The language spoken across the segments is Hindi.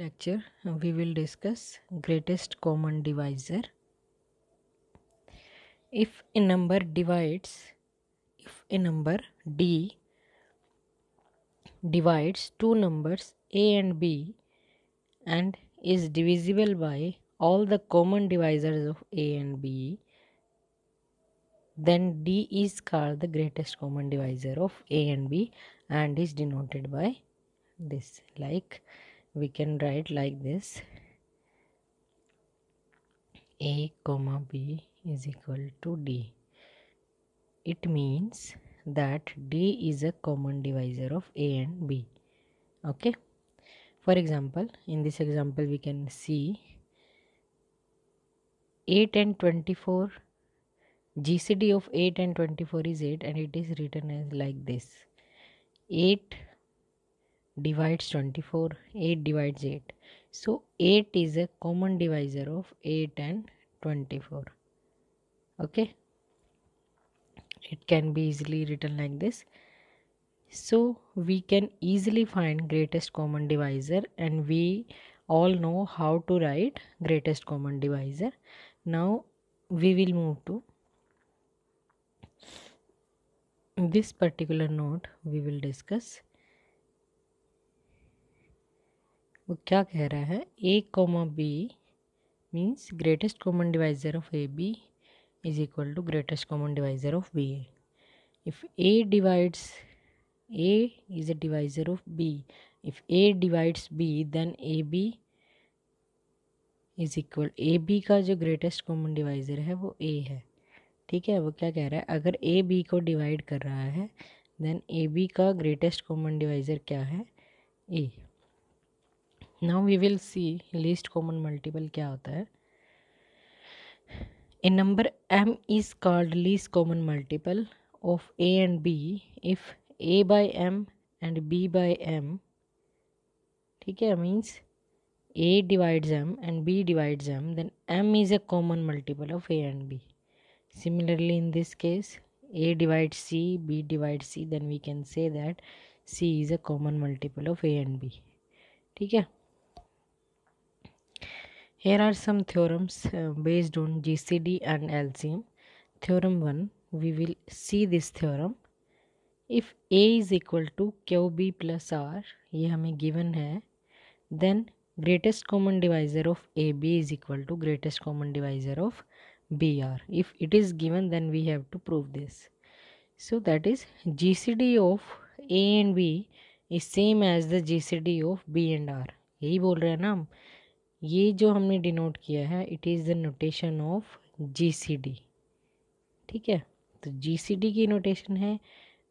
lecture we will discuss greatest common divisor if a number divides if a number d divides two numbers a and b and is divisible by all the common divisors of a and b then d is called the greatest common divisor of a and b and is denoted by this like we can write like this a comma b is equal to d it means that d is a common divisor of a and b okay for example in this example we can see 8 and 24 gcd of 8 and 24 is 8 and it is written as like this 8 divides 24 8 divides 8 so 8 is a common divisor of 8 and 24 okay it can be easily written like this so we can easily find greatest common divisor and we all know how to write greatest common divisor now we will move to this particular note we will discuss वो क्या कह रहा है A comma B means greatest common divisor of A B is equal to greatest common divisor of B A divides a A a is a divisor of b if a divides b then is equal A B का जो ग्रेटेस्ट कॉमन डिवाइज़र है वो ए है ठीक है वो क्या कह रहा है अगर ए बी को डिवाइड कर रहा है देन ए बी का ग्रेटेस्ट कॉमन डिवाइज़र क्या है A now we will see least common multiple क्या होता है a number M is called least common multiple of A and B if A by M and B by M ठीक है means A divides M and B divides M then M is a common multiple of A and B similarly in this case A divide C B divide C then we can say that C is a common multiple of A and B ठीक है Here are some theorems uh, based on GCD and LCM. Theorem 1, we will see this theorem. If A is equal to QB plus R, ye hame given hai then greatest common divisor of AB is equal to greatest common divisor of BR. If it is given, then we have to prove this. So that is GCD of A and B is same as the GCD of B and R. यही bol rahe हैं na ये जो हमने डिनोट किया है it is the notation of GCD ठीक है तो जीसीडी की नोटेशन है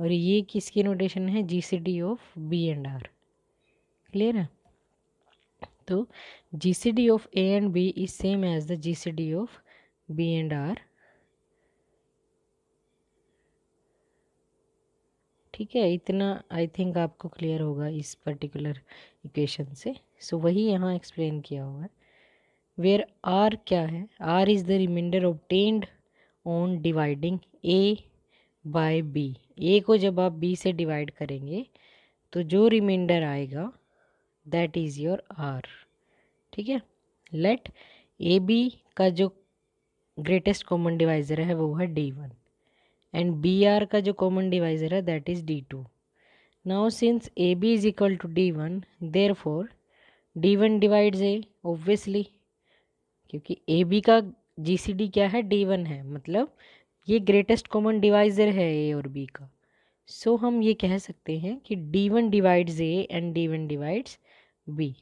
और ये किसकी नोटेशन है GCD of B and R clear है तो GCD of A and B is same as the GCD of B and R ठीक है इतना आई थिंक आपको क्लियर होगा इस पर्टिकुलर इक्वेशन से सो so, वही यहाँ एक्सप्लेन किया हुआ है वेयर आर क्या है R is the remainder obtained on dividing A by B A को जब आप बी से डिवाइड करेंगे तो जो रिमाइंडर आएगा दैट इज़ योर आर ठीक है लेट ए बी का जो ग्रेटेस्ट कॉमन डिवाइज़र है वो है D one and B R का जो कॉमन डिवाइज़र है that is D two Now since AB is equal to D1, therefore D1 divides A obviously क्योंकि ए बी का जी सी डी क्या है डी वन है मतलब ये ग्रेटेस्ट कॉमन डिवाइजर है ए और बी का सो so, हम ये कह सकते हैं कि D one divides A and D one divide B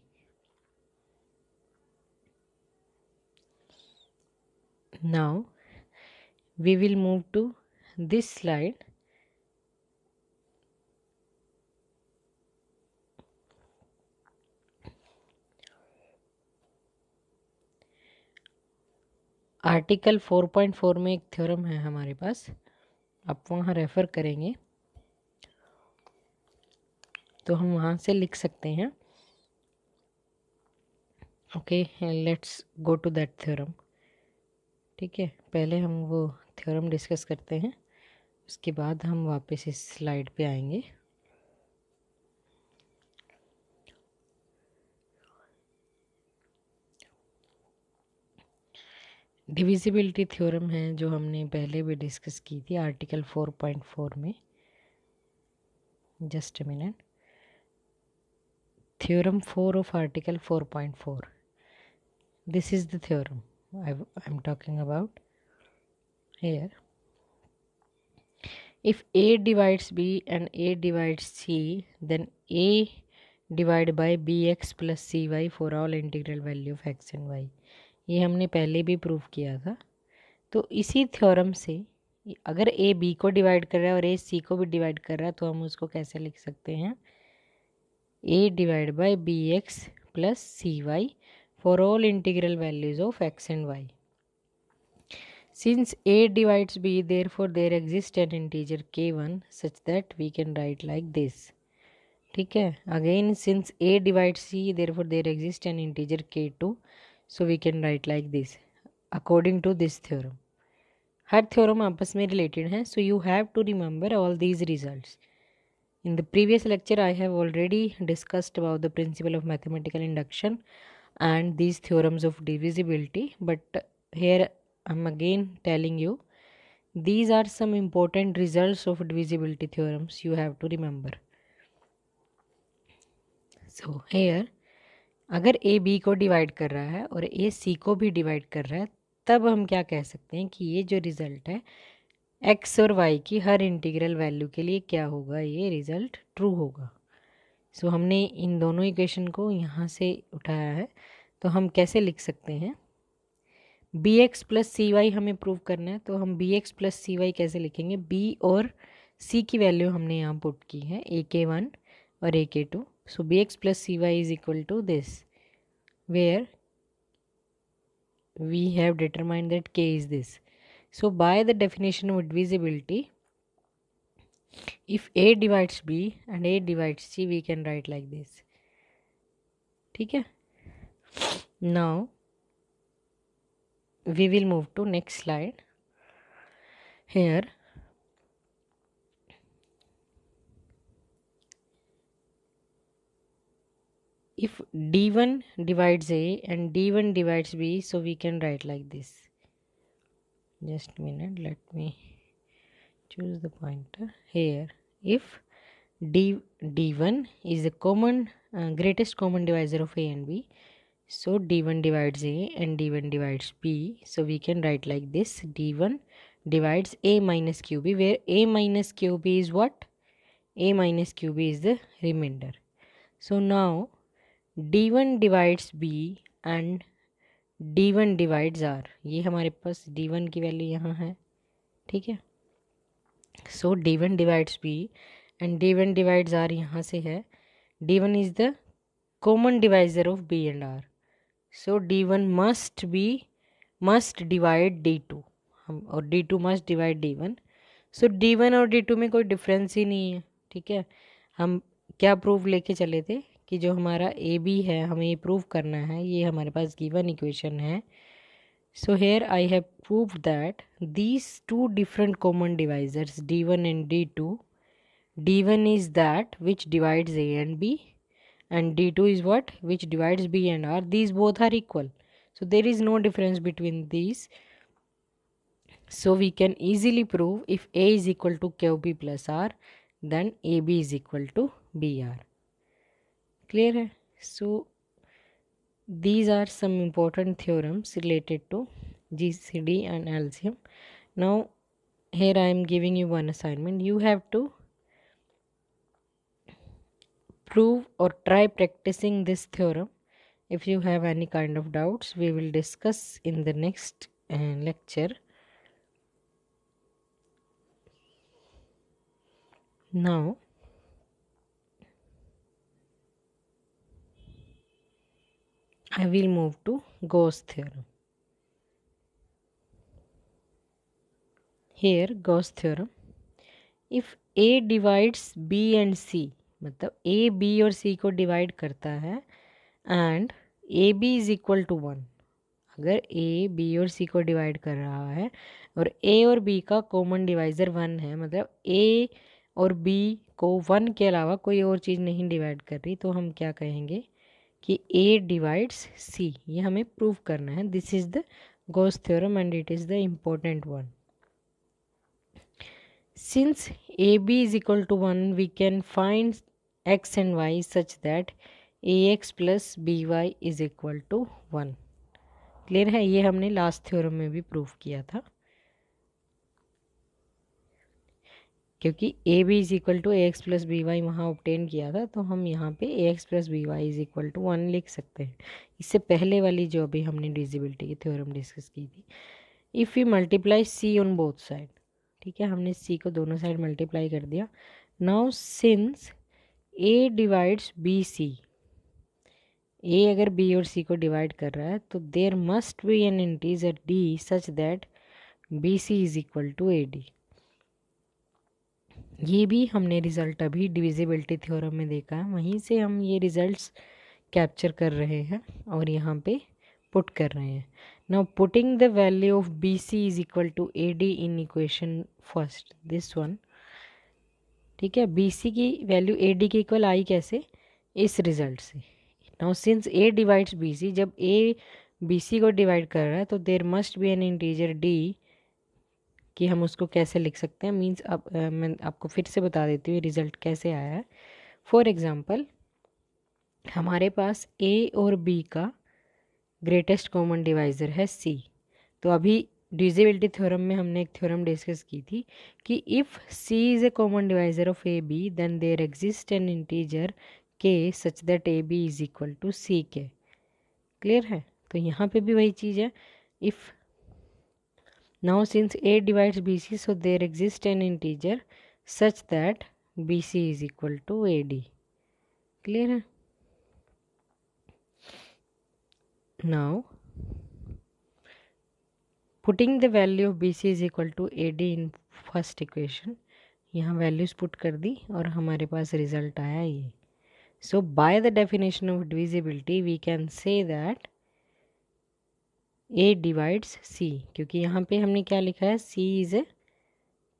now we will move to this slide article 4.4 में एक थ्योरम है हमारे पास आप वहाँ रेफ़र करेंगे तो हम वहाँ से लिख सकते हैं okay let's go to that theorem ठीक है पहले हम वो थ्योरम डिस्कस करते हैं उसके बाद हम वापस इस स्लाइड पे आएंगे डिविजिबिलिटी थ्योरम है जो हमने पहले भी डिस्कस की थी आर्टिकल फोर पॉइंट फोर में just a minute theorem four of article four point four this is the theorem I I am talking about here if A divides B and A divides C then A divide by B X plus C Y for all integral value of X and Y ये हमने पहले भी प्रूव किया था तो इसी थ्योरम से अगर ए बी को डिवाइड कर रहा है और ए सी को भी डिवाइड कर रहा है तो हम उसको कैसे लिख सकते हैं A divide by B X plus C Y for all integral values of X and Y since A divides B therefore there exist an integer K one such that we can write like this ठीक है again since A divide C therefore there exist an integer K two so we can write like this according to this theorem हर theorem आपस में so you have to remember all these results. In the previous lecture, I have already discussed about the principle of mathematical induction and these theorems of divisibility. But here I'm again telling you these are some important results of divisibility theorems you have to remember. So, here अगर ए बी को डिवाइड कर रहा है और ए सी को भी डिवाइड कर रहा है तब हम क्या कह सकते हैं कि ये जो रिज़ल्ट है एक्स और वाई की हर इंटीग्रल वैल्यू के लिए क्या होगा ये रिज़ल्ट ट्रू होगा सो so, हमने इन दोनों इक्वेशन को यहाँ से उठाया है तो हम कैसे लिख सकते हैं B X plus C Y हमें प्रूव करना है तो हम B X plus C Y कैसे लिखेंगे बी और सी की वैल्यू हमने यहाँ पुट की है ए के वन और A K two So bx plus cy is equal to this where we have determined that k is this. So by the definition of divisibility if a divides b and a divides c we can write like this. ठीक now we will move to next slide here if d1 divides a and d1 divides b so we can write like this just a minute let me choose the pointer here if d d1 is the common uh, greatest common divisor of a and b so d1 divides a and d1 divides b so we can write like this d1 divides a minus qb where a minus qb is what a minus qb is the remainder so now d1 divides B and D one divides R ये हमारे पास d1 की वैल्यू यहाँ है ठीक है so d1 divides B and D one divides R यहाँ से है d1 is the common divisor of b and r so d1 must be must divide d2 हम और D two must divide D one so D one और डी टू में कोई डिफरेंस ही नहीं है ठीक है हम क्या प्रूफ लेके चले थे कि जो हमारा ए बी है हमें ये प्रूव करना है ये हमारे पास गिवन इक्वेशन है so here I have prove that these two different common divisors D one and D two D one is that which divide A and B and D two is what which divides B and R these both are equal so there is no difference between these so we can easily prove if A is equal to Q B plus R then A B is equal to be R clear so these are some important theorems related to GCD and LCM now here I am giving you one assignment you have to prove or try practicing this theorem if you have any kind of doubts we will discuss in the next uh, lecture now I will move to Gauss theorem. Here Gauss theorem. If A divides B and C, मतलब A, B और C को divide करता है and A B is equal to one अगर ए बी और सी को डिवाइड कर रहा है और ए और बी का कॉमन डिवाइज़र वन है मतलब ए और बी को वन के अलावा कोई और चीज़ नहीं डिवाइड कर रही तो हम क्या कहेंगे कि ए डिवाइड्स सी ये हमें प्रूव करना है this is the Gauss theorem and it is the important one since A B is equal to one we can find X and Y such that A X plus B Y is equal to one clear है ये हमने लास्ट थ्योरम में भी प्रूव किया था क्योंकि A B is equal to A X plus B Y वहाँ ऑप्टेन किया था तो हम यहाँ पे A X plus B Y is equal to one लिख सकते हैं इससे पहले वाली जो अभी हमने डिजिबिलिटी की थ्योरम डिस्कस की थी if you multiply C on both side ठीक है हमने सी को दोनों साइड मल्टीप्लाई कर दिया now since A divides B C A अगर बी और सी को डिवाइड कर रहा है तो there must be an integer D such that B C is equal to A D ये भी हमने रिज़ल्ट अभी डिविजिबिलिटी थ्योरम में देखा है वहीं से हम ये रिज़ल्ट्स कैप्चर कर रहे हैं और यहाँ पे पुट कर रहे हैं now putting the value of B C is equal to A D in equation first this one ठीक है बी सी की वैल्यू ए डी के इक्वल आई कैसे इस रिज़ल्ट से now since A divides B C जब ए बी सी को डिवाइड कर रहा है तो there must be an integer D कि हम उसको कैसे लिख सकते हैं मीन्स अब मैं आपको फिर से बता देती हूँ रिज़ल्ट कैसे आया है फॉर एग्ज़ाम्पल हमारे पास ए और बी का ग्रेटेस्ट कॉमन डिवाइज़र है सी तो अभी डिजिबिलिटी थ्योरम में हमने एक थ्योरम डिस्कस की थी कि if C is a common divisor of A B then there exist an integer K such that A B is equal to C K clear है तो यहाँ पे भी वही चीज़ है if Now since A divides BC so there exists an integer such that BC is equal to AD. Clear? Now putting the value of BC is equal to AD in first equation यहाँ वैल्यूज़ पुट कर दी और हमारे पास रिजल्ट आया ये so by the definition of divisibility we can say that A divides C क्योंकि यहाँ पे हमने क्या लिखा है C is a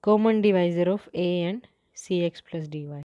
common divisor of A and C X plus D Y